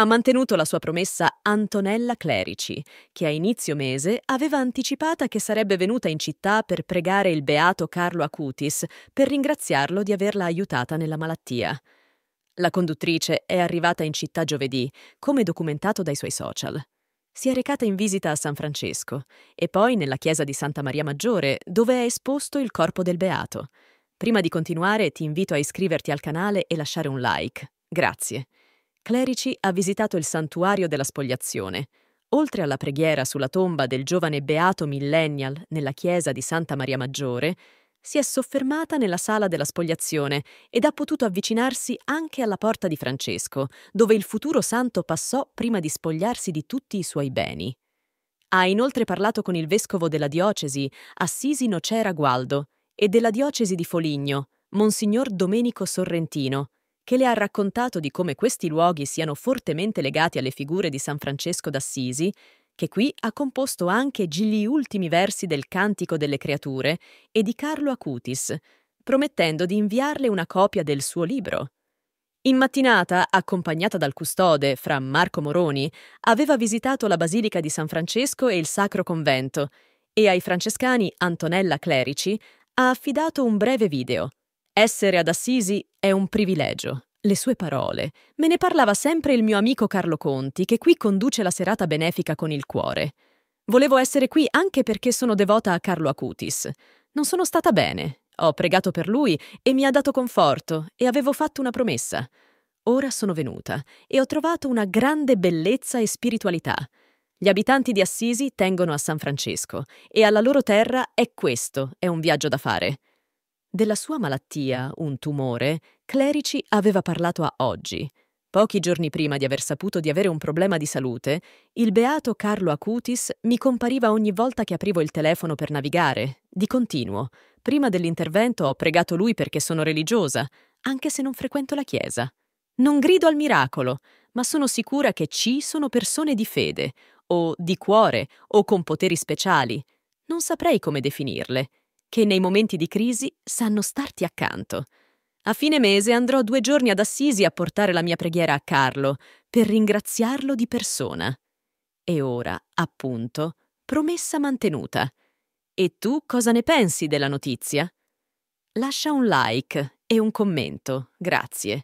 Ha mantenuto la sua promessa Antonella Clerici, che a inizio mese aveva anticipata che sarebbe venuta in città per pregare il beato Carlo Acutis per ringraziarlo di averla aiutata nella malattia. La conduttrice è arrivata in città giovedì, come documentato dai suoi social. Si è recata in visita a San Francesco e poi nella chiesa di Santa Maria Maggiore, dove è esposto il corpo del beato. Prima di continuare ti invito a iscriverti al canale e lasciare un like. Grazie. Clerici ha visitato il santuario della spogliazione. Oltre alla preghiera sulla tomba del giovane beato millennial nella chiesa di Santa Maria Maggiore, si è soffermata nella sala della spogliazione ed ha potuto avvicinarsi anche alla porta di Francesco, dove il futuro santo passò prima di spogliarsi di tutti i suoi beni. Ha inoltre parlato con il vescovo della diocesi, Assisi Nocera Gualdo, e della diocesi di Foligno, Monsignor Domenico Sorrentino, che le ha raccontato di come questi luoghi siano fortemente legati alle figure di San Francesco d'Assisi, che qui ha composto anche gli ultimi versi del Cantico delle creature e di Carlo Acutis, promettendo di inviarle una copia del suo libro. In mattinata, accompagnata dal custode, fra Marco Moroni, aveva visitato la Basilica di San Francesco e il Sacro Convento e ai francescani Antonella Clerici ha affidato un breve video, essere ad Assisi è un privilegio. Le sue parole. Me ne parlava sempre il mio amico Carlo Conti, che qui conduce la serata benefica con il cuore. Volevo essere qui anche perché sono devota a Carlo Acutis. Non sono stata bene. Ho pregato per lui e mi ha dato conforto e avevo fatto una promessa. Ora sono venuta e ho trovato una grande bellezza e spiritualità. Gli abitanti di Assisi tengono a San Francesco e alla loro terra è questo, è un viaggio da fare. Della sua malattia, un tumore, Clerici aveva parlato a Oggi. Pochi giorni prima di aver saputo di avere un problema di salute, il beato Carlo Acutis mi compariva ogni volta che aprivo il telefono per navigare, di continuo. Prima dell'intervento ho pregato lui perché sono religiosa, anche se non frequento la chiesa. Non grido al miracolo, ma sono sicura che ci sono persone di fede, o di cuore, o con poteri speciali. Non saprei come definirle che nei momenti di crisi sanno starti accanto. A fine mese andrò due giorni ad Assisi a portare la mia preghiera a Carlo, per ringraziarlo di persona. E ora, appunto, promessa mantenuta. E tu cosa ne pensi della notizia? Lascia un like e un commento, grazie.